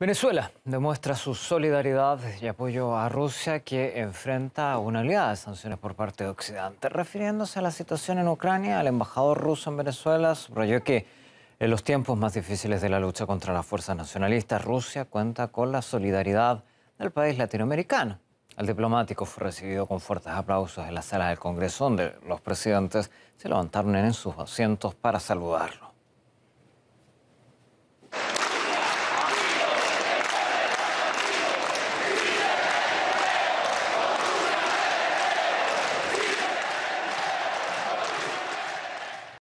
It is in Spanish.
Venezuela demuestra su solidaridad y apoyo a Rusia que enfrenta una oleada de sanciones por parte de Occidente. Refiriéndose a la situación en Ucrania, el embajador ruso en Venezuela subrayó que en los tiempos más difíciles de la lucha contra las fuerzas nacionalistas, Rusia cuenta con la solidaridad del país latinoamericano. El diplomático fue recibido con fuertes aplausos en la sala del Congreso, donde los presidentes se levantaron en sus asientos para saludarlo.